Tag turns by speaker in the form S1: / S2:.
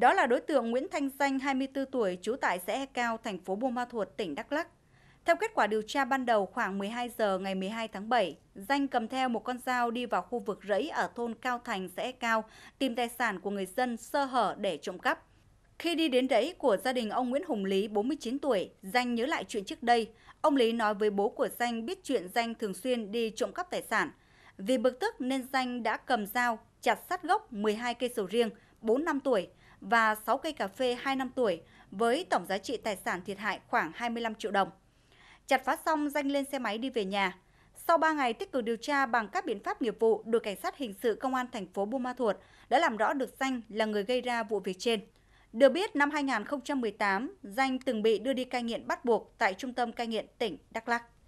S1: Đó là đối tượng Nguyễn Thanh Danh, 24 tuổi, trú tại xã E Cao, thành phố Buôn Ma Thuột, tỉnh Đắk Lắc. Theo kết quả điều tra ban đầu khoảng 12 giờ ngày 12 tháng 7, Danh cầm theo một con dao đi vào khu vực rẫy ở thôn Cao Thành, xã e Cao, tìm tài sản của người dân sơ hở để trộm cắp. Khi đi đến rẫy của gia đình ông Nguyễn Hùng Lý, 49 tuổi, Danh nhớ lại chuyện trước đây. Ông Lý nói với bố của Danh biết chuyện Danh thường xuyên đi trộm cắp tài sản. Vì bực tức nên Danh đã cầm dao chặt sắt gốc 12 cây sầu riêng, 4 năm tuổi và 6 cây cà phê 2 năm tuổi với tổng giá trị tài sản thiệt hại khoảng 25 triệu đồng. Chặt phá xong, danh lên xe máy đi về nhà. Sau 3 ngày tích cực điều tra bằng các biện pháp nghiệp vụ, đội cảnh sát hình sự công an thành phố Buôn Ma Thuột đã làm rõ được danh là người gây ra vụ việc trên. Được biết, năm 2018, Danh từng bị đưa đi cai nghiện bắt buộc tại trung tâm cai nghiện tỉnh Đắk Lắk.